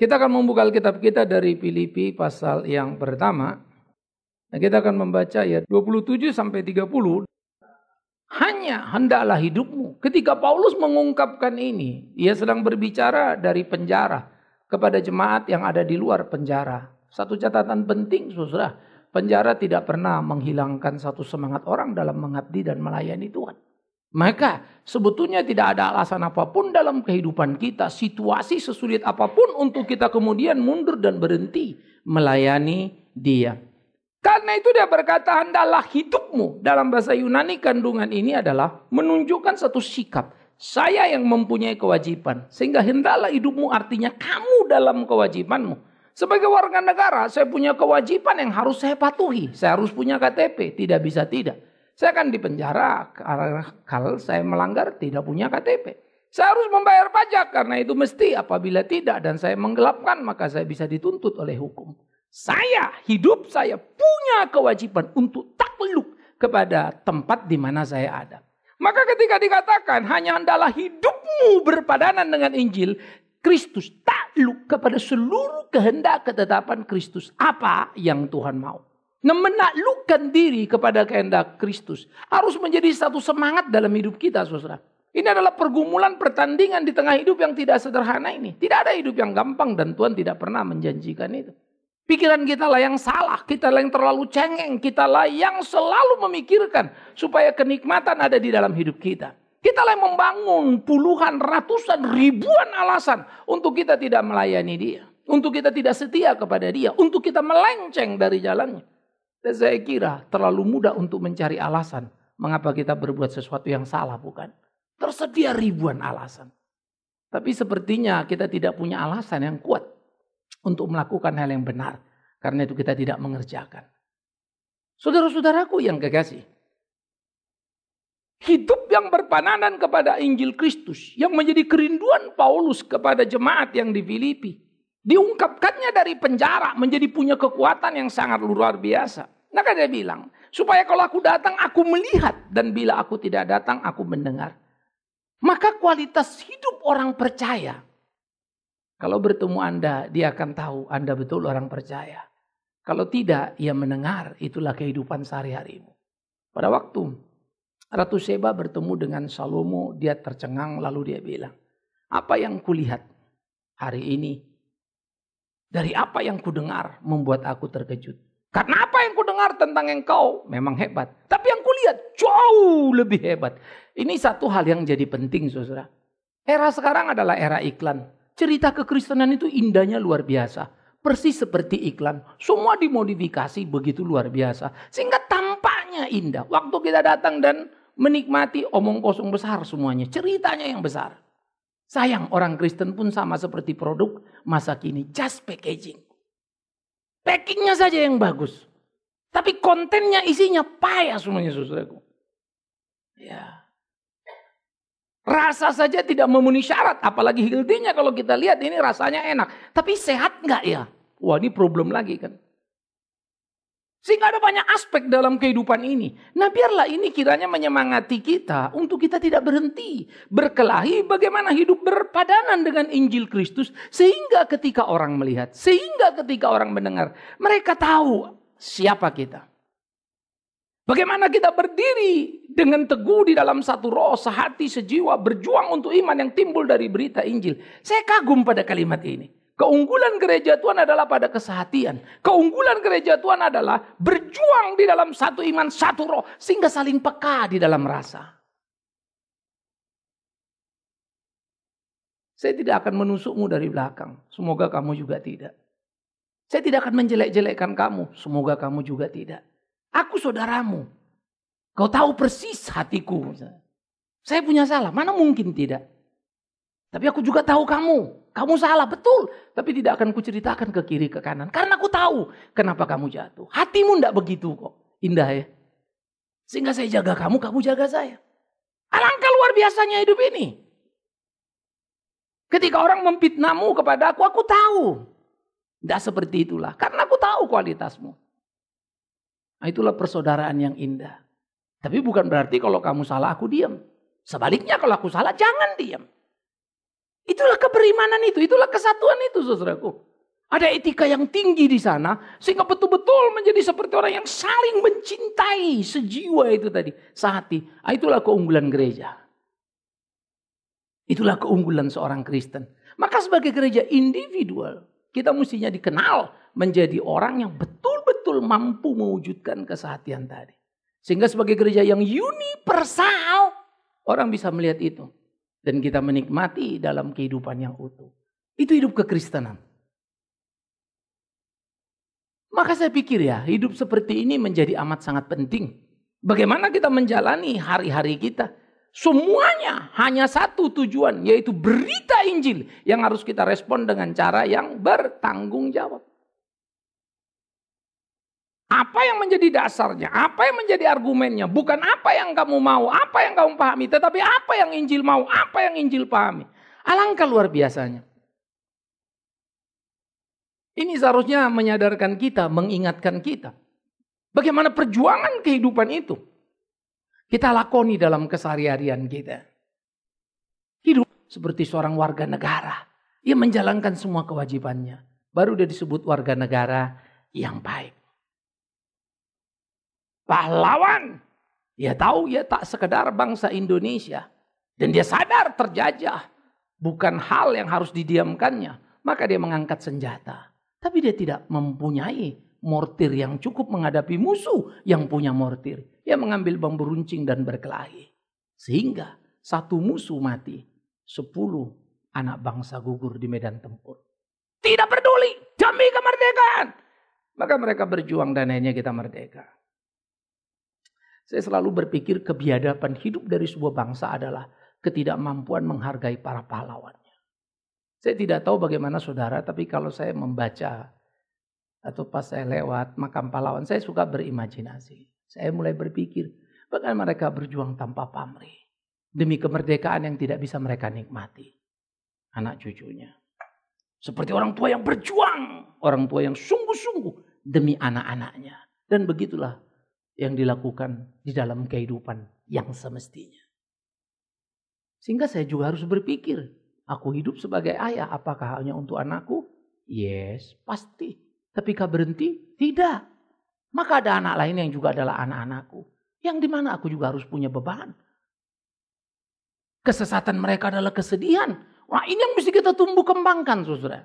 Kita akan membuka Alkitab kita dari Filipi pasal yang pertama. Nah, kita akan membaca ya 27 sampai 30. Hanya hendaklah hidupmu. Ketika Paulus mengungkapkan ini, ia sedang berbicara dari penjara kepada jemaat yang ada di luar penjara. Satu catatan penting, saudara, penjara tidak pernah menghilangkan satu semangat orang dalam mengabdi dan melayani Tuhan. Maka sebetulnya tidak ada alasan apapun dalam kehidupan kita, situasi sesulit apapun untuk kita kemudian mundur dan berhenti melayani dia. Karena itu dia berkata, hendaklah hidupmu dalam bahasa Yunani kandungan ini adalah menunjukkan satu sikap. Saya yang mempunyai kewajiban. Sehingga hendaklah hidupmu artinya kamu dalam kewajibanmu. Sebagai warga negara, saya punya kewajiban yang harus saya patuhi. Saya harus punya KTP, tidak bisa tidak. Saya akan dipenjara kalau saya melanggar tidak punya KTP. Saya harus membayar pajak karena itu mesti apabila tidak dan saya menggelapkan maka saya bisa dituntut oleh hukum. Saya hidup saya punya kewajiban untuk takluk kepada tempat di mana saya ada. Maka ketika dikatakan hanya adalah hidupmu berpadanan dengan Injil, Kristus takluk kepada seluruh kehendak ketetapan Kristus apa yang Tuhan mau. Nah, menaklukkan diri kepada kehendak Kristus harus menjadi satu semangat dalam hidup kita, saudara. Ini adalah pergumulan pertandingan di tengah hidup yang tidak sederhana ini. Tidak ada hidup yang gampang dan Tuhan tidak pernah menjanjikan itu. Pikiran kita lah yang salah, kita lah yang terlalu cengeng, kita lah yang selalu memikirkan supaya kenikmatan ada di dalam hidup kita. Kita lah yang membangun puluhan, ratusan, ribuan alasan untuk kita tidak melayani dia. Untuk kita tidak setia kepada dia, untuk kita melenceng dari jalannya. Dan saya kira terlalu mudah untuk mencari alasan mengapa kita berbuat sesuatu yang salah, bukan? Tersedia ribuan alasan. Tapi sepertinya kita tidak punya alasan yang kuat untuk melakukan hal yang benar. Karena itu kita tidak mengerjakan. Saudara-saudaraku yang kekasih. Hidup yang berpananan kepada Injil Kristus. Yang menjadi kerinduan Paulus kepada jemaat yang di Filipi diungkapkannya dari penjara menjadi punya kekuatan yang sangat luar biasa. Maka dia bilang, supaya kalau aku datang aku melihat dan bila aku tidak datang aku mendengar. Maka kualitas hidup orang percaya. Kalau bertemu Anda, dia akan tahu Anda betul orang percaya. Kalau tidak, ia mendengar. Itulah kehidupan sehari-harimu. Pada waktu Ratu Seba bertemu dengan Salomo, dia tercengang lalu dia bilang, apa yang kulihat hari ini dari apa yang kudengar membuat aku terkejut. Karena apa yang kudengar tentang engkau memang hebat. Tapi yang kulihat jauh lebih hebat. Ini satu hal yang jadi penting saudara. Era sekarang adalah era iklan. Cerita kekristenan itu indahnya luar biasa. Persis seperti iklan. Semua dimodifikasi begitu luar biasa. Sehingga tampaknya indah. Waktu kita datang dan menikmati omong kosong besar semuanya. Ceritanya yang besar. Sayang orang Kristen pun sama seperti produk masa kini. Just packaging. Packingnya saja yang bagus. Tapi kontennya isinya payah semuanya saudaraku. Ya. Rasa saja tidak memenuhi syarat. Apalagi hildinya kalau kita lihat ini rasanya enak. Tapi sehat nggak ya? Wah ini problem lagi kan. Sehingga ada banyak aspek dalam kehidupan ini. Nah biarlah ini kiranya menyemangati kita untuk kita tidak berhenti berkelahi bagaimana hidup berpadanan dengan Injil Kristus. Sehingga ketika orang melihat, sehingga ketika orang mendengar, mereka tahu siapa kita. Bagaimana kita berdiri dengan teguh di dalam satu roh, sehati, sejiwa, berjuang untuk iman yang timbul dari berita Injil. Saya kagum pada kalimat ini. Keunggulan gereja Tuhan adalah pada kesehatian. Keunggulan gereja Tuhan adalah berjuang di dalam satu iman, satu roh. Sehingga saling peka di dalam rasa. Saya tidak akan menusukmu dari belakang. Semoga kamu juga tidak. Saya tidak akan menjelek-jelekkan kamu. Semoga kamu juga tidak. Aku saudaramu. Kau tahu persis hatiku. Saya punya salah. Mana mungkin tidak? Tapi aku juga tahu kamu. Kamu salah, betul. Tapi tidak akan kuceritakan ke kiri, ke kanan. Karena aku tahu kenapa kamu jatuh. Hatimu tidak begitu kok. Indah ya. Sehingga saya jaga kamu, kamu jaga saya. Alangkah luar biasanya hidup ini. Ketika orang memfitnahmu kepada aku, aku tahu. Tidak seperti itulah. Karena aku tahu kualitasmu. Nah, itulah persaudaraan yang indah. Tapi bukan berarti kalau kamu salah aku diam. Sebaliknya kalau aku salah jangan diam. Itulah keberimanan itu, itulah kesatuan itu saudaraku. Ada etika yang tinggi di sana sehingga betul-betul menjadi seperti orang yang saling mencintai sejiwa itu tadi, sehati. Ah, itulah keunggulan gereja. Itulah keunggulan seorang Kristen. Maka sebagai gereja individual, kita mestinya dikenal menjadi orang yang betul-betul mampu mewujudkan kesehatian tadi. Sehingga sebagai gereja yang universal, orang bisa melihat itu dan kita menikmati dalam kehidupan yang utuh. Itu hidup kekristenan. Maka saya pikir ya, hidup seperti ini menjadi amat sangat penting. Bagaimana kita menjalani hari-hari kita? Semuanya hanya satu tujuan, yaitu berita Injil yang harus kita respon dengan cara yang bertanggung jawab. Apa yang menjadi dasarnya? Apa yang menjadi argumennya? Bukan apa yang kamu mau, apa yang kamu pahami, tetapi apa yang Injil mau, apa yang Injil pahami. Alangkah luar biasanya. Ini seharusnya menyadarkan kita, mengingatkan kita. Bagaimana perjuangan kehidupan itu? Kita lakoni dalam keseharian kita. Hidup seperti seorang warga negara. Ia menjalankan semua kewajibannya. Baru dia disebut warga negara yang baik pahlawan. Dia tahu ya tak sekedar bangsa Indonesia. Dan dia sadar terjajah. Bukan hal yang harus didiamkannya. Maka dia mengangkat senjata. Tapi dia tidak mempunyai mortir yang cukup menghadapi musuh yang punya mortir. ia mengambil bambu runcing dan berkelahi. Sehingga satu musuh mati. Sepuluh anak bangsa gugur di medan tempur. Tidak peduli. Demi kemerdekaan. Maka mereka berjuang dan akhirnya kita merdeka. Saya selalu berpikir kebiadaban hidup dari sebuah bangsa adalah ketidakmampuan menghargai para pahlawannya. Saya tidak tahu bagaimana saudara, tapi kalau saya membaca atau pas saya lewat makam pahlawan, saya suka berimajinasi. Saya mulai berpikir, bagaimana mereka berjuang tanpa pamrih. Demi kemerdekaan yang tidak bisa mereka nikmati. Anak cucunya. Seperti orang tua yang berjuang. Orang tua yang sungguh-sungguh demi anak-anaknya. Dan begitulah yang dilakukan di dalam kehidupan yang semestinya. Sehingga saya juga harus berpikir, aku hidup sebagai ayah, apakah hanya untuk anakku? Yes, pasti. Tapi kah berhenti, tidak. Maka ada anak lain yang juga adalah anak-anakku. Yang dimana aku juga harus punya beban. Kesesatan mereka adalah kesedihan. Wah ini yang mesti kita tumbuh kembangkan saudara.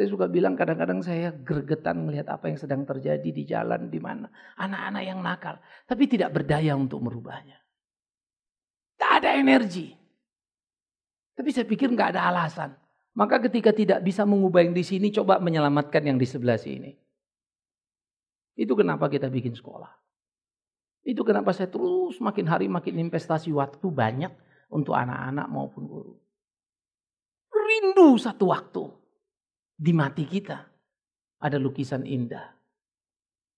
Saya suka bilang kadang-kadang saya gergetan melihat apa yang sedang terjadi di jalan di mana. Anak-anak yang nakal. Tapi tidak berdaya untuk merubahnya. Tak ada energi. Tapi saya pikir nggak ada alasan. Maka ketika tidak bisa mengubah yang di sini, coba menyelamatkan yang di sebelah sini. Itu kenapa kita bikin sekolah. Itu kenapa saya terus makin hari makin investasi waktu banyak untuk anak-anak maupun guru. Rindu satu waktu di mati kita ada lukisan indah.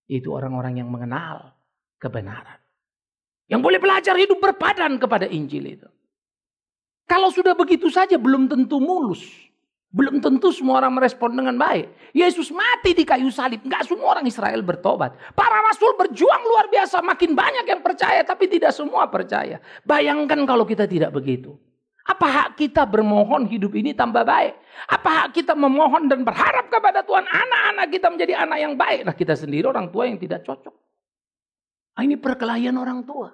yaitu orang-orang yang mengenal kebenaran. Yang boleh belajar hidup berpadan kepada Injil itu. Kalau sudah begitu saja belum tentu mulus. Belum tentu semua orang merespon dengan baik. Yesus mati di kayu salib. Enggak semua orang Israel bertobat. Para rasul berjuang luar biasa. Makin banyak yang percaya tapi tidak semua percaya. Bayangkan kalau kita tidak begitu. Apa hak kita bermohon hidup ini tambah baik? Apa hak kita memohon dan berharap kepada Tuhan anak-anak kita menjadi anak yang baik? Nah kita sendiri orang tua yang tidak cocok. Nah, ini perkelahian orang tua.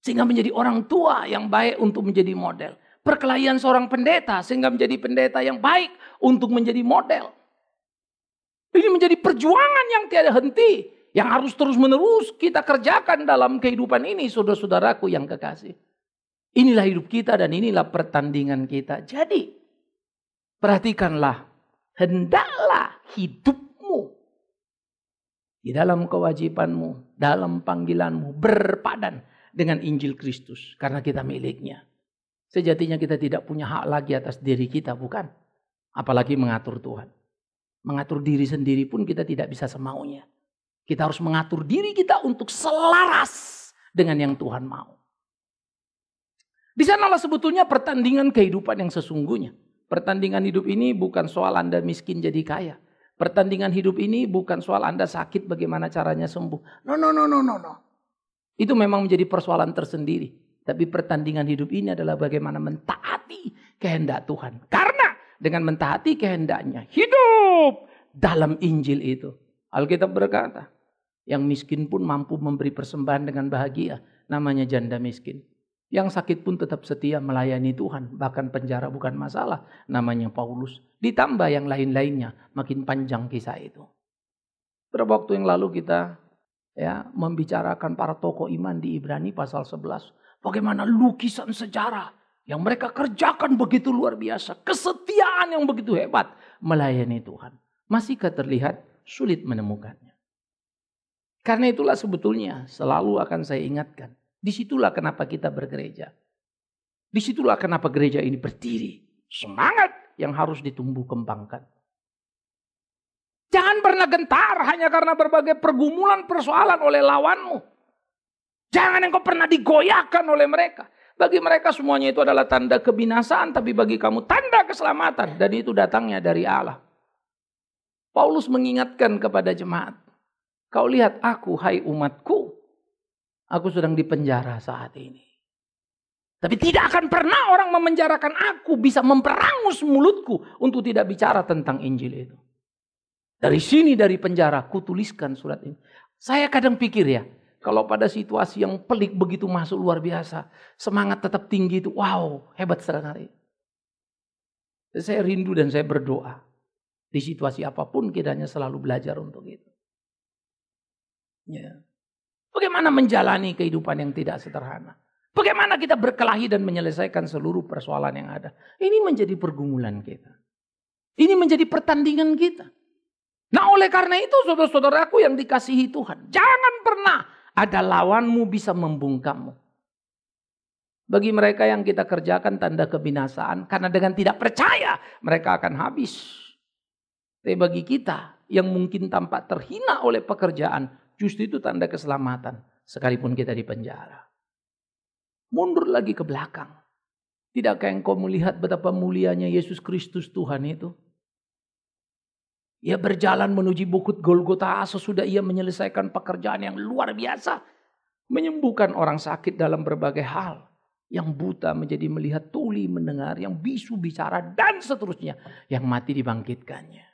Sehingga menjadi orang tua yang baik untuk menjadi model. Perkelahian seorang pendeta sehingga menjadi pendeta yang baik untuk menjadi model. Ini menjadi perjuangan yang tiada henti. Yang harus terus menerus kita kerjakan dalam kehidupan ini saudara-saudaraku yang kekasih. Inilah hidup kita dan inilah pertandingan kita. Jadi, perhatikanlah. Hendaklah hidupmu di dalam kewajibanmu, dalam panggilanmu berpadan dengan Injil Kristus. Karena kita miliknya. Sejatinya kita tidak punya hak lagi atas diri kita, bukan? Apalagi mengatur Tuhan. Mengatur diri sendiri pun kita tidak bisa semaunya. Kita harus mengatur diri kita untuk selaras dengan yang Tuhan mau. Di sanalah sebetulnya pertandingan kehidupan yang sesungguhnya. Pertandingan hidup ini bukan soal Anda miskin jadi kaya. Pertandingan hidup ini bukan soal Anda sakit bagaimana caranya sembuh. No, no, no, no, no, no. Itu memang menjadi persoalan tersendiri. Tapi pertandingan hidup ini adalah bagaimana mentaati kehendak Tuhan. Karena dengan mentaati kehendaknya hidup dalam Injil itu. Alkitab berkata, yang miskin pun mampu memberi persembahan dengan bahagia. Namanya janda miskin. Yang sakit pun tetap setia melayani Tuhan. Bahkan penjara bukan masalah. Namanya Paulus. Ditambah yang lain-lainnya. Makin panjang kisah itu. Berapa waktu yang lalu kita ya membicarakan para tokoh iman di Ibrani pasal 11. Bagaimana lukisan sejarah yang mereka kerjakan begitu luar biasa. Kesetiaan yang begitu hebat melayani Tuhan. Masihkah terlihat sulit menemukannya? Karena itulah sebetulnya selalu akan saya ingatkan Disitulah kenapa kita bergereja. Disitulah kenapa gereja ini berdiri. Semangat yang harus ditumbuh kembangkan. Jangan pernah gentar hanya karena berbagai pergumulan persoalan oleh lawanmu. Jangan engkau pernah digoyahkan oleh mereka. Bagi mereka semuanya itu adalah tanda kebinasaan, tapi bagi kamu tanda keselamatan. Dan itu datangnya dari Allah. Paulus mengingatkan kepada jemaat. Kau lihat aku, hai umatku. Aku sedang dipenjara saat ini. Tapi tidak akan pernah orang memenjarakan aku bisa memperangus mulutku untuk tidak bicara tentang Injil itu. Dari sini dari penjara kutuliskan surat ini. Saya kadang pikir ya, kalau pada situasi yang pelik begitu masuk luar biasa, semangat tetap tinggi itu, wow, hebat sekali. Saya rindu dan saya berdoa. Di situasi apapun kiranya selalu belajar untuk itu. Ya. Bagaimana menjalani kehidupan yang tidak sederhana? Bagaimana kita berkelahi dan menyelesaikan seluruh persoalan yang ada? Ini menjadi pergumulan kita. Ini menjadi pertandingan kita. Nah oleh karena itu saudara-saudaraku yang dikasihi Tuhan. Jangan pernah ada lawanmu bisa membungkammu. Bagi mereka yang kita kerjakan tanda kebinasaan. Karena dengan tidak percaya mereka akan habis. Tapi bagi kita yang mungkin tampak terhina oleh pekerjaan. Justru itu tanda keselamatan sekalipun kita di penjara. Mundur lagi ke belakang. Tidakkah engkau melihat betapa mulianya Yesus Kristus Tuhan itu? Ia berjalan menuju bukit Golgota sesudah ia menyelesaikan pekerjaan yang luar biasa. Menyembuhkan orang sakit dalam berbagai hal. Yang buta menjadi melihat, tuli mendengar, yang bisu bicara, dan seterusnya. Yang mati dibangkitkannya.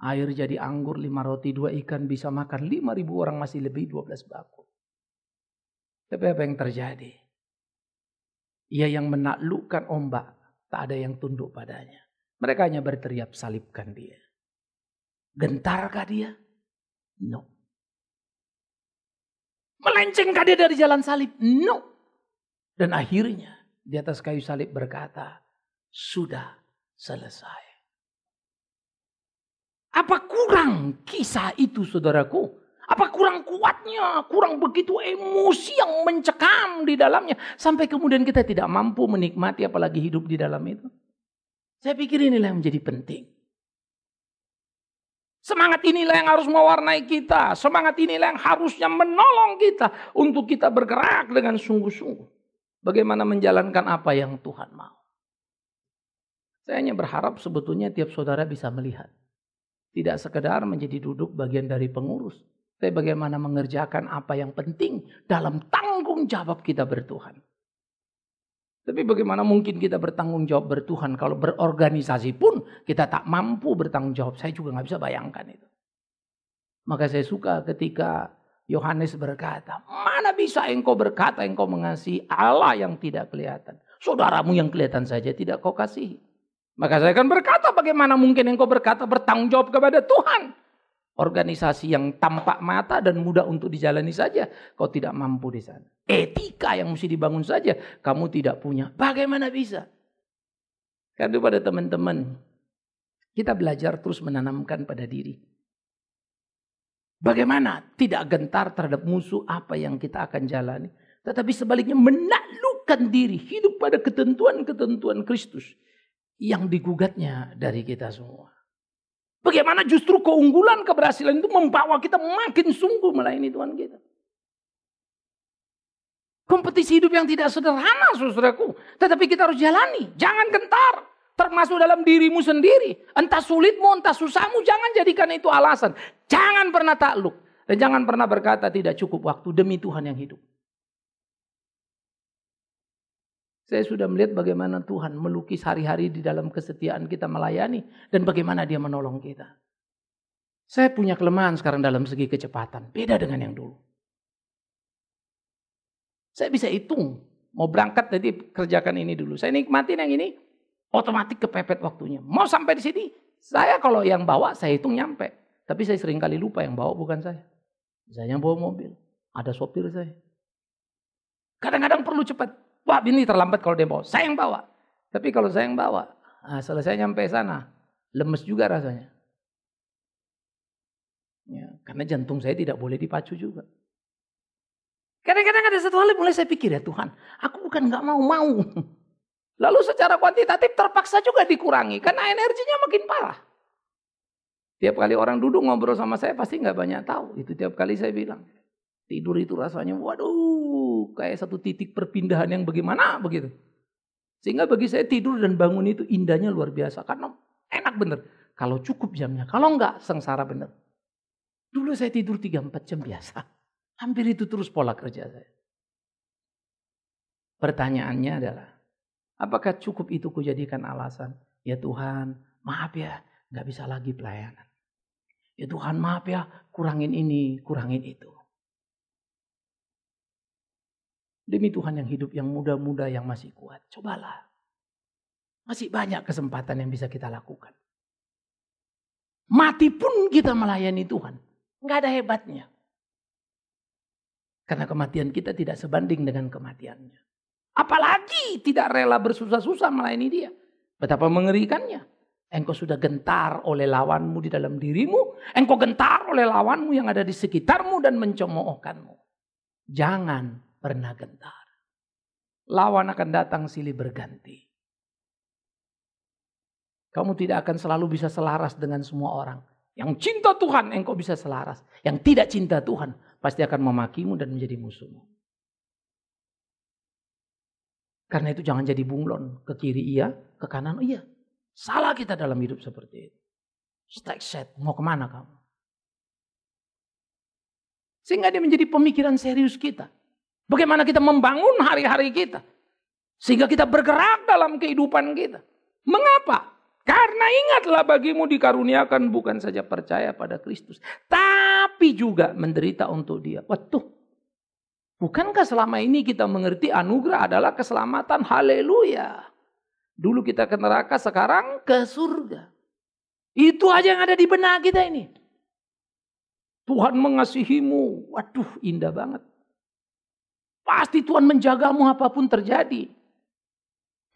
Air jadi anggur, lima roti, dua ikan bisa makan. Lima ribu orang masih lebih, dua belas bakul. Tapi apa yang terjadi? Ia yang menaklukkan ombak, tak ada yang tunduk padanya. Mereka hanya berteriak salibkan dia. Gentarkah dia? No. Melencengkah dia dari jalan salib? No. Dan akhirnya di atas kayu salib berkata, sudah selesai. Apa kurang kisah itu saudaraku? Apa kurang kuatnya, kurang begitu emosi yang mencekam di dalamnya. Sampai kemudian kita tidak mampu menikmati apalagi hidup di dalam itu. Saya pikir inilah yang menjadi penting. Semangat inilah yang harus mewarnai kita. Semangat inilah yang harusnya menolong kita untuk kita bergerak dengan sungguh-sungguh. Bagaimana menjalankan apa yang Tuhan mau. Saya hanya berharap sebetulnya tiap saudara bisa melihat tidak sekedar menjadi duduk bagian dari pengurus. Tapi bagaimana mengerjakan apa yang penting dalam tanggung jawab kita bertuhan. Tapi bagaimana mungkin kita bertanggung jawab bertuhan kalau berorganisasi pun kita tak mampu bertanggung jawab. Saya juga nggak bisa bayangkan itu. Maka saya suka ketika Yohanes berkata, mana bisa engkau berkata engkau mengasihi Allah yang tidak kelihatan. Saudaramu yang kelihatan saja tidak kau kasihi. Maka saya akan berkata bagaimana mungkin engkau berkata bertanggung jawab kepada Tuhan. Organisasi yang tampak mata dan mudah untuk dijalani saja. Kau tidak mampu di sana. Etika yang mesti dibangun saja. Kamu tidak punya. Bagaimana bisa? Karena itu pada teman-teman. Kita belajar terus menanamkan pada diri. Bagaimana tidak gentar terhadap musuh apa yang kita akan jalani. Tetapi sebaliknya menaklukkan diri. Hidup pada ketentuan-ketentuan Kristus. -ketentuan yang digugatnya dari kita semua. Bagaimana justru keunggulan keberhasilan itu membawa kita makin sungguh melayani Tuhan kita. Kompetisi hidup yang tidak sederhana, saudaraku. Tetapi kita harus jalani. Jangan gentar. Termasuk dalam dirimu sendiri. Entah sulitmu, entah susahmu. Jangan jadikan itu alasan. Jangan pernah takluk. Dan jangan pernah berkata tidak cukup waktu demi Tuhan yang hidup. Saya sudah melihat bagaimana Tuhan melukis hari-hari di dalam kesetiaan kita melayani dan bagaimana dia menolong kita. Saya punya kelemahan sekarang dalam segi kecepatan, beda dengan yang dulu. Saya bisa hitung, mau berangkat tadi kerjakan ini dulu. Saya nikmatin yang ini, otomatis kepepet waktunya. Mau sampai di sini, saya kalau yang bawa saya hitung nyampe. Tapi saya sering kali lupa yang bawa bukan saya. Saya yang bawa mobil, ada sopir saya. Kadang-kadang perlu cepat, Pak ini terlambat kalau dia bawa. Saya yang bawa. Tapi kalau saya yang bawa, nah, selesai nyampe sana, lemes juga rasanya. Ya, karena jantung saya tidak boleh dipacu juga. Kadang-kadang ada satu hal yang mulai saya pikir ya Tuhan, aku bukan nggak mau-mau. Lalu secara kuantitatif terpaksa juga dikurangi karena energinya makin parah. Tiap kali orang duduk ngobrol sama saya pasti nggak banyak tahu. Itu tiap kali saya bilang. Tidur itu rasanya waduh kayak satu titik perpindahan yang bagaimana begitu. Sehingga bagi saya tidur dan bangun itu indahnya luar biasa karena enak bener. Kalau cukup jamnya, kalau enggak sengsara bener. Dulu saya tidur 3-4 jam biasa. Hampir itu terus pola kerja saya. Pertanyaannya adalah, apakah cukup itu kujadikan alasan? Ya Tuhan, maaf ya, nggak bisa lagi pelayanan. Ya Tuhan, maaf ya, kurangin ini, kurangin itu. Demi Tuhan yang hidup, yang muda-muda, yang masih kuat. Cobalah. Masih banyak kesempatan yang bisa kita lakukan. Mati pun kita melayani Tuhan. Nggak ada hebatnya. Karena kematian kita tidak sebanding dengan kematiannya. Apalagi tidak rela bersusah-susah melayani dia. Betapa mengerikannya. Engkau sudah gentar oleh lawanmu di dalam dirimu. Engkau gentar oleh lawanmu yang ada di sekitarmu dan mencemoohkanmu. Jangan pernah gentar. Lawan akan datang silih berganti. Kamu tidak akan selalu bisa selaras dengan semua orang. Yang cinta Tuhan engkau bisa selaras. Yang tidak cinta Tuhan pasti akan memakimu dan menjadi musuhmu. Karena itu jangan jadi bunglon. Ke kiri iya, ke kanan iya. Salah kita dalam hidup seperti itu. Stack set, mau kemana kamu? Sehingga dia menjadi pemikiran serius kita. Bagaimana kita membangun hari-hari kita. Sehingga kita bergerak dalam kehidupan kita. Mengapa? Karena ingatlah bagimu dikaruniakan bukan saja percaya pada Kristus. Tapi juga menderita untuk dia. Waduh. Bukankah selama ini kita mengerti anugerah adalah keselamatan. Haleluya. Dulu kita ke neraka, sekarang ke surga. Itu aja yang ada di benak kita ini. Tuhan mengasihimu. Waduh, indah banget. Pasti Tuhan menjagamu apapun terjadi.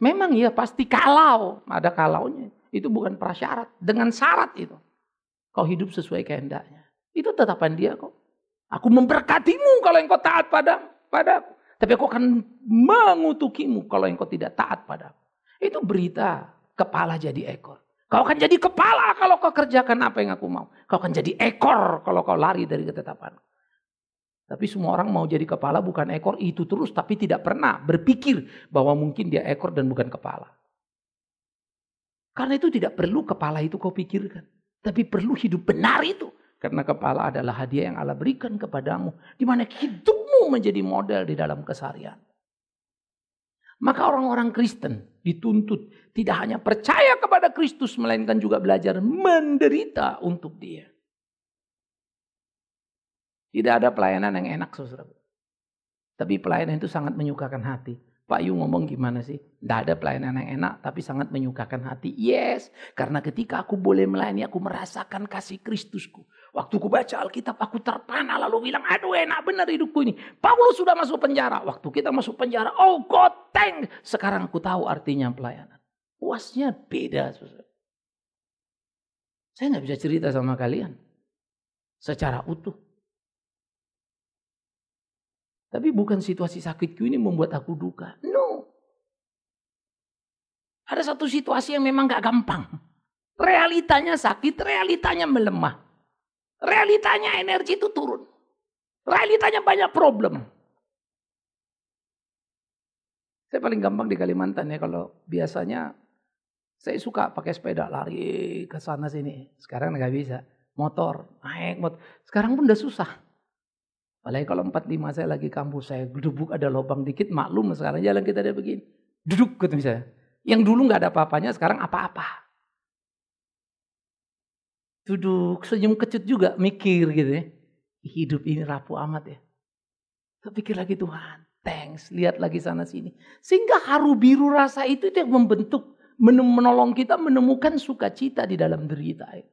Memang ya pasti kalau, ada kalaunya. Itu bukan prasyarat, dengan syarat itu. Kau hidup sesuai kehendaknya. Itu tetapan dia kok. Aku memberkatimu kalau engkau taat pada padaku. Tapi aku akan mengutukimu kalau engkau tidak taat padaku. Itu berita kepala jadi ekor. Kau akan jadi kepala kalau kau kerjakan apa yang aku mau. Kau akan jadi ekor kalau kau lari dari ketetapanku. Tapi semua orang mau jadi kepala bukan ekor itu terus tapi tidak pernah berpikir bahwa mungkin dia ekor dan bukan kepala. Karena itu tidak perlu kepala itu kau pikirkan. Tapi perlu hidup benar itu. Karena kepala adalah hadiah yang Allah berikan kepadamu. Di mana hidupmu menjadi model di dalam kesarian. Maka orang-orang Kristen dituntut tidak hanya percaya kepada Kristus melainkan juga belajar menderita untuk dia. Tidak ada pelayanan yang enak, saudara. Tapi pelayanan itu sangat menyukakan hati. Pak Yu ngomong gimana sih? Tidak ada pelayanan yang enak, tapi sangat menyukakan hati. Yes, karena ketika aku boleh melayani, aku merasakan kasih Kristusku. Waktu ku baca Alkitab, aku terpana lalu bilang, aduh enak benar hidupku ini. Paulus sudah masuk penjara. Waktu kita masuk penjara, oh God, thank. Sekarang aku tahu artinya pelayanan. Puasnya beda. Saudara. Saya nggak bisa cerita sama kalian. Secara utuh. Tapi bukan situasi sakitku ini membuat aku duka. No. Ada satu situasi yang memang gak gampang. Realitanya sakit, realitanya melemah. Realitanya energi itu turun. Realitanya banyak problem. Saya paling gampang di Kalimantan ya kalau biasanya saya suka pakai sepeda lari ke sana sini. Sekarang nggak bisa. Motor, naik motor. Sekarang pun udah susah. Apalagi kalau empat 45 saya lagi kampus, saya duduk ada lubang dikit, maklum sekarang jalan kita ada begini. Duduk gitu misalnya. Yang dulu nggak ada apa-apanya, sekarang apa-apa. Duduk, senyum kecut juga, mikir gitu ya. Hidup ini rapuh amat ya. Pikir lagi Tuhan, thanks, lihat lagi sana sini. Sehingga haru biru rasa itu yang membentuk, menolong kita menemukan sukacita di dalam derita. Ya.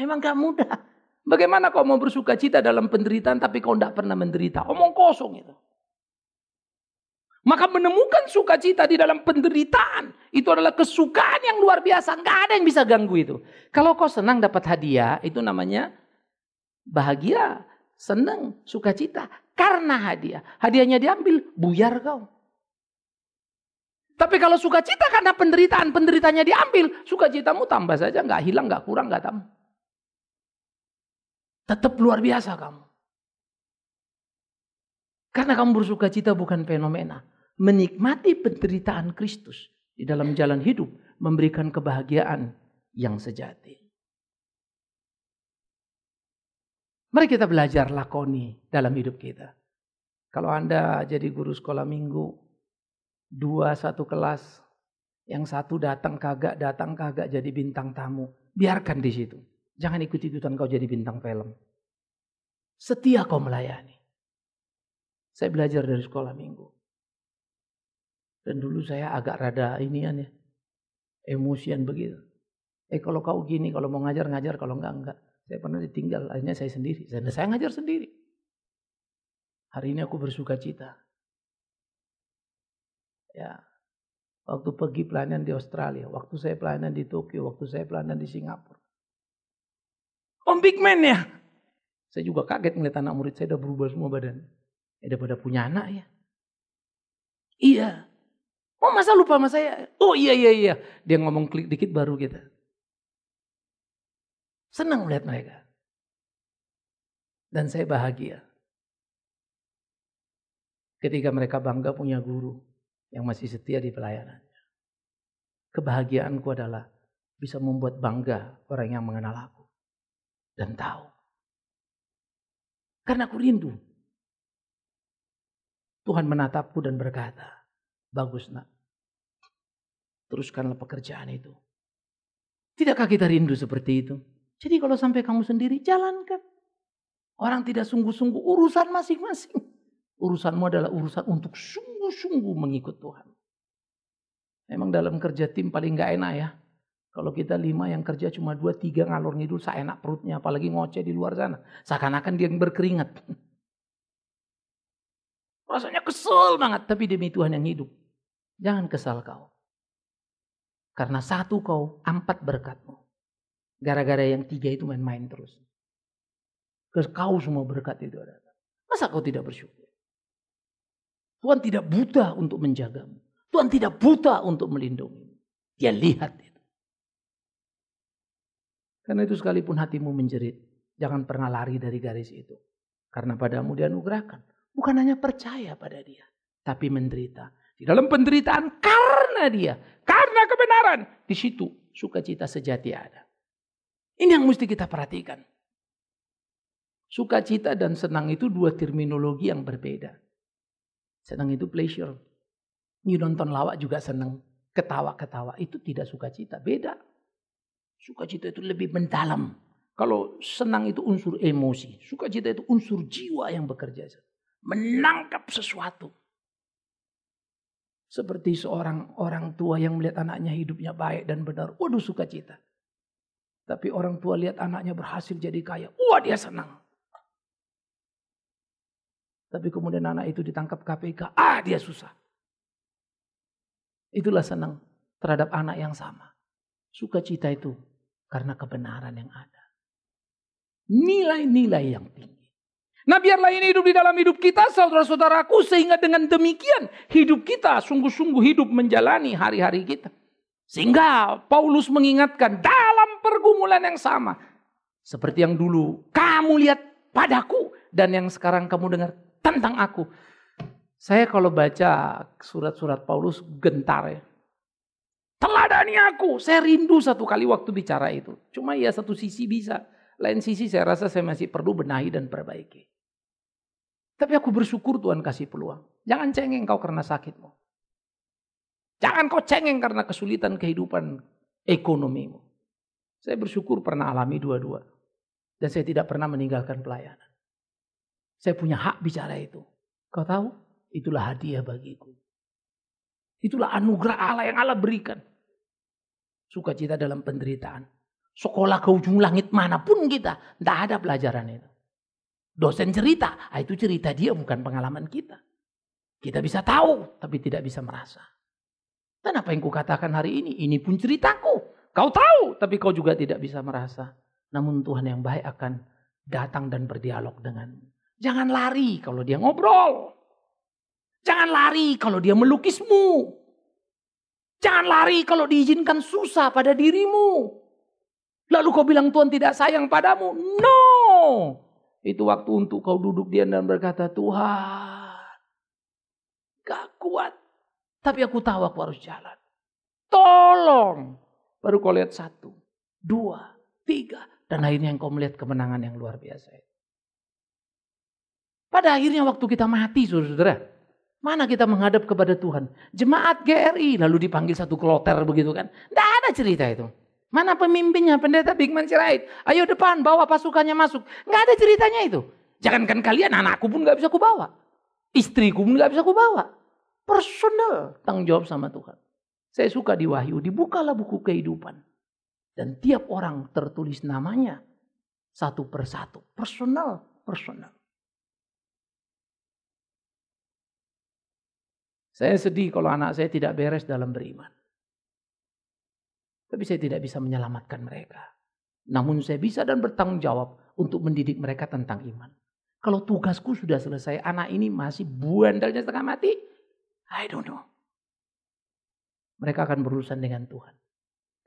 Memang gak mudah. Bagaimana kau mau bersuka cita dalam penderitaan tapi kau tidak pernah menderita? Omong kosong itu. Maka menemukan sukacita di dalam penderitaan itu adalah kesukaan yang luar biasa. Gak ada yang bisa ganggu itu. Kalau kau senang dapat hadiah itu namanya bahagia, senang, sukacita karena hadiah. Hadiahnya diambil, buyar kau. Tapi kalau sukacita karena penderitaan, penderitanya diambil, sukacitamu tambah saja nggak hilang, nggak kurang, nggak tambah. Tetap luar biasa kamu. Karena kamu bersuka cita bukan fenomena. Menikmati penderitaan Kristus di dalam jalan hidup memberikan kebahagiaan yang sejati. Mari kita belajar lakoni dalam hidup kita. Kalau Anda jadi guru sekolah minggu, dua satu kelas, yang satu datang kagak, datang kagak jadi bintang tamu. Biarkan di situ. Jangan ikuti ikutan kau jadi bintang film. Setia kau melayani. Saya belajar dari sekolah minggu. Dan dulu saya agak rada inian ya. Emosian begitu. Eh kalau kau gini, kalau mau ngajar, ngajar. Kalau enggak, enggak. Saya pernah ditinggal, akhirnya saya sendiri. Dan saya ngajar sendiri. Hari ini aku bersuka cita. Ya, waktu pergi pelayanan di Australia, waktu saya pelayanan di Tokyo, waktu saya pelayanan di Singapura. Om Big Man ya. Saya juga kaget melihat anak murid saya udah berubah semua badan. Ya pada punya anak ya. Iya. Oh masa lupa sama saya? Oh iya iya iya. Dia ngomong klik dikit baru kita. Gitu. Senang melihat mereka. Dan saya bahagia. Ketika mereka bangga punya guru yang masih setia di pelayanan. Kebahagiaanku adalah bisa membuat bangga orang yang mengenal aku dan tahu. Karena aku rindu. Tuhan menatapku dan berkata, bagus nak, teruskanlah pekerjaan itu. Tidakkah kita rindu seperti itu? Jadi kalau sampai kamu sendiri, jalankan. Orang tidak sungguh-sungguh urusan masing-masing. Urusanmu adalah urusan untuk sungguh-sungguh mengikut Tuhan. Memang dalam kerja tim paling gak enak ya. Kalau kita lima yang kerja cuma dua, tiga ngalor ngidul saya seenak perutnya. Apalagi ngoceh di luar sana. Seakan-akan dia yang berkeringat. Rasanya kesel banget. Tapi demi Tuhan yang hidup. Jangan kesal kau. Karena satu kau, empat berkatmu. Gara-gara yang tiga itu main-main terus. kau semua berkat itu ada. Masa kau tidak bersyukur? Tuhan tidak buta untuk menjagamu. Tuhan tidak buta untuk melindungimu. Dia lihat itu. Karena itu sekalipun hatimu menjerit, jangan pernah lari dari garis itu. Karena padamu dianugerahkan. Bukan hanya percaya pada dia, tapi menderita. Di dalam penderitaan karena dia, karena kebenaran. Di situ sukacita sejati ada. Ini yang mesti kita perhatikan. Sukacita dan senang itu dua terminologi yang berbeda. Senang itu pleasure. You nonton lawak juga senang. Ketawa-ketawa itu tidak sukacita. Beda. Sukacita itu lebih mendalam. Kalau senang itu unsur emosi, sukacita itu unsur jiwa yang bekerja. Menangkap sesuatu. Seperti seorang orang tua yang melihat anaknya hidupnya baik dan benar. Waduh sukacita. Tapi orang tua lihat anaknya berhasil jadi kaya. Wah dia senang. Tapi kemudian anak itu ditangkap KPK. Ah dia susah. Itulah senang terhadap anak yang sama. Sukacita itu karena kebenaran yang ada. Nilai-nilai yang tinggi. Nah biarlah ini hidup di dalam hidup kita saudara-saudaraku sehingga dengan demikian hidup kita sungguh-sungguh hidup menjalani hari-hari kita. Sehingga Paulus mengingatkan dalam pergumulan yang sama. Seperti yang dulu kamu lihat padaku dan yang sekarang kamu dengar tentang aku. Saya kalau baca surat-surat Paulus gentar ya. Teladani aku. Saya rindu satu kali waktu bicara itu. Cuma ya satu sisi bisa. Lain sisi saya rasa saya masih perlu benahi dan perbaiki. Tapi aku bersyukur Tuhan kasih peluang. Jangan cengeng kau karena sakitmu. Jangan kau cengeng karena kesulitan kehidupan ekonomimu. Saya bersyukur pernah alami dua-dua. Dan saya tidak pernah meninggalkan pelayanan. Saya punya hak bicara itu. Kau tahu? Itulah hadiah bagiku. Itulah anugerah Allah yang Allah berikan. Sukacita dalam penderitaan. Sekolah ke ujung langit manapun kita. Tidak ada pelajaran itu. Dosen cerita, ah, itu cerita dia bukan pengalaman kita. Kita bisa tahu, tapi tidak bisa merasa. Dan apa yang kukatakan hari ini, ini pun ceritaku. Kau tahu, tapi kau juga tidak bisa merasa. Namun Tuhan yang baik akan datang dan berdialog denganmu. Jangan lari kalau dia ngobrol. Jangan lari kalau dia melukismu. Jangan lari kalau diizinkan susah pada dirimu. Lalu kau bilang Tuhan tidak sayang padamu. No. Itu waktu untuk kau duduk dia dan berkata, Tuhan, gak kuat. Tapi aku tahu aku harus jalan. Tolong. Baru kau lihat satu, dua, tiga. Dan akhirnya kau melihat kemenangan yang luar biasa. Pada akhirnya waktu kita mati, saudara-saudara. Mana kita menghadap kepada Tuhan? Jemaat GRI lalu dipanggil satu kloter begitu kan. Tidak ada cerita itu. Mana pemimpinnya pendeta Bigman Sirait? Ayo depan bawa pasukannya masuk. Nggak ada ceritanya itu. Jangankan kalian anakku pun nggak bisa kubawa. Istriku pun nggak bisa kubawa. Personal tanggung jawab sama Tuhan. Saya suka di Wahyu, dibukalah buku kehidupan. Dan tiap orang tertulis namanya satu persatu. Personal, personal. Saya sedih kalau anak saya tidak beres dalam beriman. Tapi saya tidak bisa menyelamatkan mereka. Namun saya bisa dan bertanggung jawab untuk mendidik mereka tentang iman. Kalau tugasku sudah selesai, anak ini masih buandalnya setengah mati, I don't know. Mereka akan berurusan dengan Tuhan.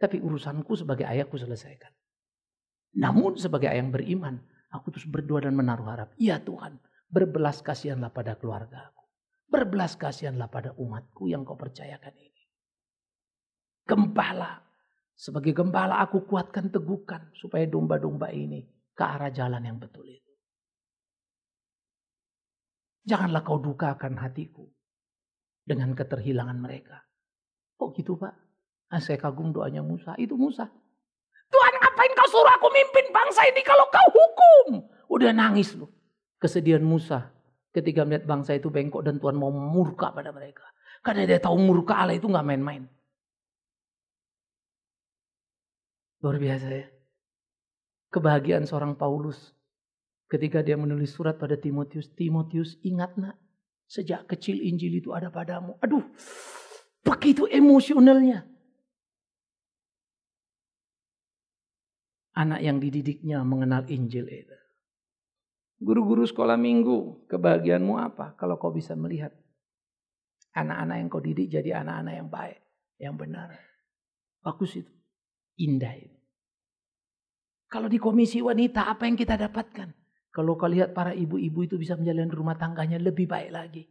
Tapi urusanku sebagai ayahku selesaikan. Namun sebagai ayah yang beriman, aku terus berdoa dan menaruh harap. Ya Tuhan, berbelas kasihanlah pada keluarga. Berbelas kasihanlah pada umatku yang kau percayakan ini. Gembala. Sebagai gembala aku kuatkan tegukan supaya domba-domba ini ke arah jalan yang betul itu. Janganlah kau dukakan hatiku dengan keterhilangan mereka. Kok oh, gitu Pak? Nah, saya kagum doanya Musa. Itu Musa. Tuhan ngapain kau suruh aku mimpin bangsa ini kalau kau hukum? Udah nangis loh. Kesedihan Musa ketika melihat bangsa itu bengkok dan Tuhan mau murka pada mereka. Karena dia tahu murka Allah itu nggak main-main. Luar biasa ya. Kebahagiaan seorang Paulus ketika dia menulis surat pada Timotius. Timotius ingat nak, sejak kecil Injil itu ada padamu. Aduh, begitu emosionalnya. Anak yang dididiknya mengenal Injil itu. Guru-guru sekolah minggu, kebahagiaanmu apa kalau kau bisa melihat anak-anak yang kau didik jadi anak-anak yang baik, yang benar. Bagus itu. Indah itu. Kalau di komisi wanita apa yang kita dapatkan? Kalau kau lihat para ibu-ibu itu bisa menjalani rumah tangganya lebih baik lagi.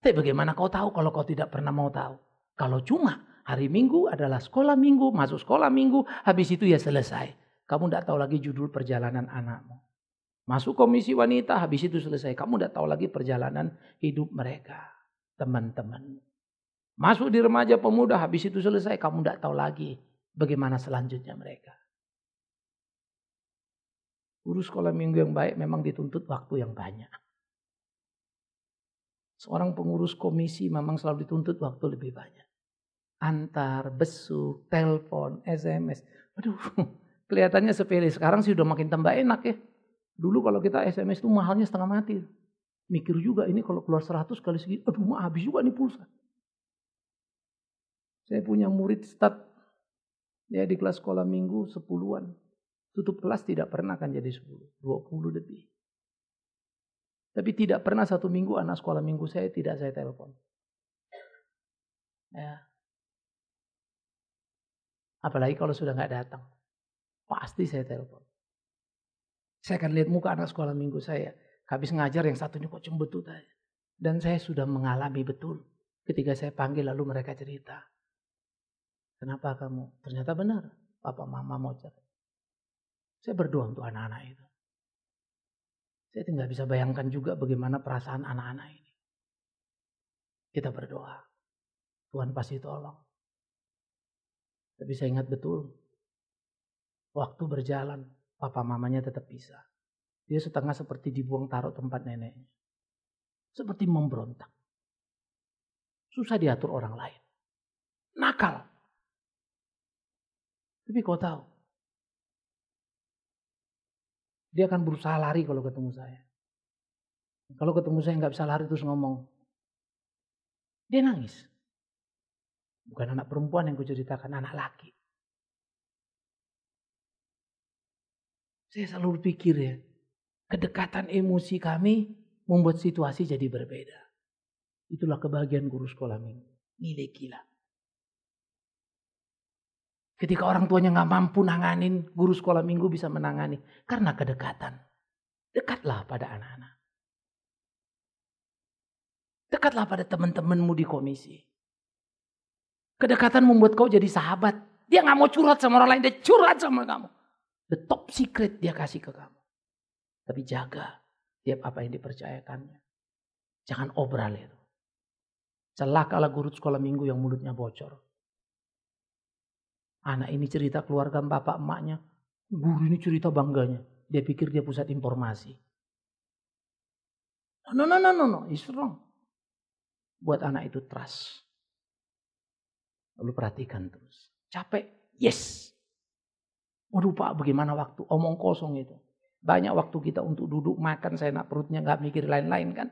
Tapi bagaimana kau tahu kalau kau tidak pernah mau tahu? Kalau cuma hari minggu adalah sekolah minggu, masuk sekolah minggu, habis itu ya selesai. Kamu tidak tahu lagi judul perjalanan anakmu. Masuk komisi wanita, habis itu selesai. Kamu tidak tahu lagi perjalanan hidup mereka. Teman-teman. Masuk di remaja pemuda, habis itu selesai. Kamu tidak tahu lagi bagaimana selanjutnya mereka. Guru sekolah minggu yang baik memang dituntut waktu yang banyak. Seorang pengurus komisi memang selalu dituntut waktu lebih banyak. Antar, besuk, telepon, SMS. Aduh, kelihatannya sepele. Sekarang sih udah makin tambah enak ya. Dulu kalau kita SMS itu mahalnya setengah mati. Mikir juga ini kalau keluar 100 kali segini, aduh mah habis juga nih pulsa. Saya punya murid stat ya di kelas sekolah minggu sepuluhan. Tutup kelas tidak pernah akan jadi 10, 20 lebih. Tapi tidak pernah satu minggu anak sekolah minggu saya tidak saya telepon. Ya. Apalagi kalau sudah nggak datang. Pasti saya telepon. Saya akan lihat muka anak sekolah minggu saya. Habis ngajar yang satunya kok cembetut aja. Dan saya sudah mengalami betul ketika saya panggil lalu mereka cerita. Kenapa kamu? Ternyata benar. Papa mama mau cerai. Saya berdoa untuk anak-anak itu. Saya tidak bisa bayangkan juga bagaimana perasaan anak-anak ini. Kita berdoa. Tuhan pasti tolong. Tapi saya ingat betul. Waktu berjalan. Papa mamanya tetap bisa. Dia setengah seperti dibuang taruh tempat neneknya. Seperti memberontak. Susah diatur orang lain. Nakal. Tapi kau tahu. Dia akan berusaha lari kalau ketemu saya. Kalau ketemu saya nggak bisa lari terus ngomong. Dia nangis. Bukan anak perempuan yang kuceritakan, anak laki. Saya selalu pikir ya, kedekatan emosi kami membuat situasi jadi berbeda. Itulah kebahagiaan guru sekolah minggu. milikilah. Ketika orang tuanya nggak mampu nanganin, guru sekolah minggu bisa menangani. Karena kedekatan. Dekatlah pada anak-anak. Dekatlah pada teman-temanmu di komisi. Kedekatan membuat kau jadi sahabat. Dia nggak mau curhat sama orang lain, dia curhat sama kamu. The top secret dia kasih ke kamu. Tapi jaga tiap apa yang dipercayakannya. Jangan obral itu. Celakalah guru sekolah minggu yang mulutnya bocor. Anak ini cerita keluarga bapak emaknya. Guru ini cerita bangganya. Dia pikir dia pusat informasi. No, no, no, no, no. It's wrong. Buat anak itu trust. Lalu perhatikan terus. Capek? Yes. Waduh Pak, bagaimana waktu? Omong kosong itu. Banyak waktu kita untuk duduk, makan, saya nak perutnya nggak mikir lain-lain kan.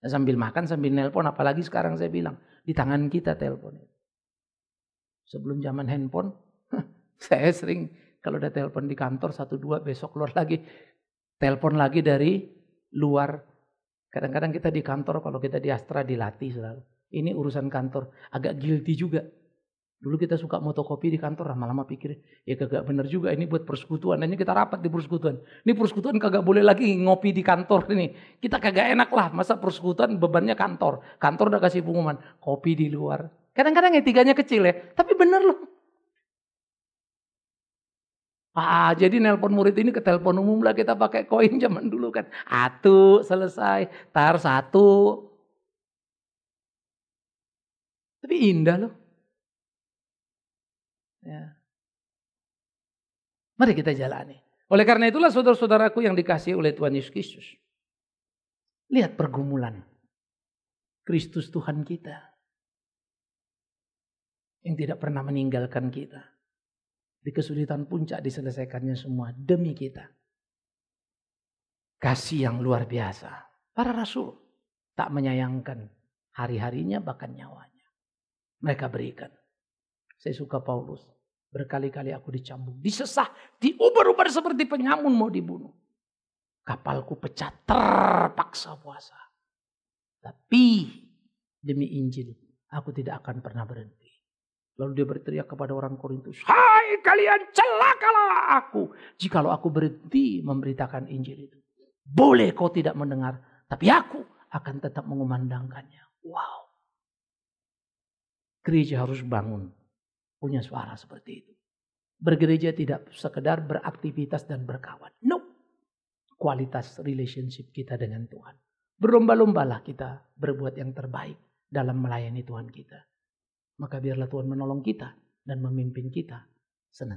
Ya, sambil makan, sambil nelpon, apalagi sekarang saya bilang, di tangan kita telepon. Sebelum zaman handphone, saya sering kalau udah telepon di kantor, satu dua besok keluar lagi. Telepon lagi dari luar. Kadang-kadang kita di kantor, kalau kita di Astra dilatih selalu. Ini urusan kantor, agak guilty juga. Dulu kita suka motokopi di kantor, lama-lama ah, pikir, ya kagak bener juga ini buat persekutuan. Hanya nah, kita rapat di persekutuan. Ini persekutuan kagak boleh lagi ngopi di kantor ini. Kita kagak enak lah, masa persekutuan bebannya kantor. Kantor udah kasih pengumuman, kopi di luar. Kadang-kadang tiganya kecil ya, tapi bener loh. Ah, jadi nelpon murid ini ke telepon umum lah kita pakai koin zaman dulu kan. Atu selesai, tar satu. Tapi indah loh. Ya. Mari kita jalani. Oleh karena itulah saudara-saudaraku yang dikasih oleh Tuhan Yesus Kristus. Lihat pergumulan Kristus Tuhan kita. Yang tidak pernah meninggalkan kita. Di kesulitan puncak diselesaikannya semua demi kita. Kasih yang luar biasa. Para rasul tak menyayangkan hari-harinya bahkan nyawanya. Mereka berikan. Saya suka Paulus. Berkali-kali aku dicambuk, disesah, diuber-uber seperti penyamun mau dibunuh. Kapalku pecah terpaksa puasa. Tapi demi Injil aku tidak akan pernah berhenti. Lalu dia berteriak kepada orang Korintus, Hai kalian celakalah aku. Jikalau aku berhenti memberitakan Injil itu. Boleh kau tidak mendengar, tapi aku akan tetap mengumandangkannya. Wow. Gereja harus bangun punya suara seperti itu. Bergereja tidak sekedar beraktivitas dan berkawan. No. Kualitas relationship kita dengan Tuhan. Berlomba-lombalah kita berbuat yang terbaik dalam melayani Tuhan kita. Maka biarlah Tuhan menolong kita dan memimpin kita senantiasa.